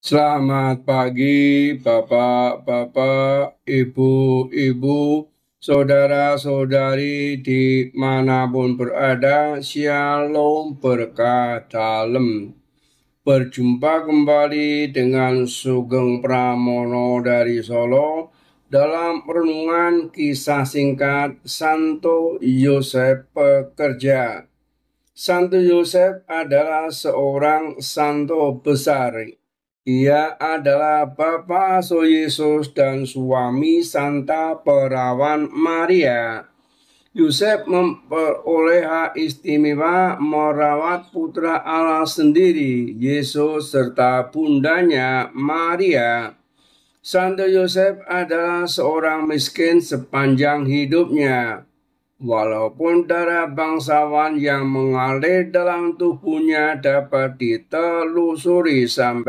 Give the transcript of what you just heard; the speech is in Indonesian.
Selamat pagi, bapak-bapak, ibu-ibu, saudara-saudari di manapun berada, shalom berkah dalam. Berjumpa kembali dengan Sugeng Pramono dari Solo dalam renungan kisah singkat Santo Yosef Pekerja. Santo Yosef adalah seorang santo besar ia adalah Bapa So Yesus dan suami Santa Perawan Maria. Yusuf memperoleh hak istimewa merawat putra Allah sendiri, Yesus serta bundanya Maria. Santo Yosef adalah seorang miskin sepanjang hidupnya. Walaupun darah bangsawan yang mengalir dalam tubuhnya dapat ditelusuri sampai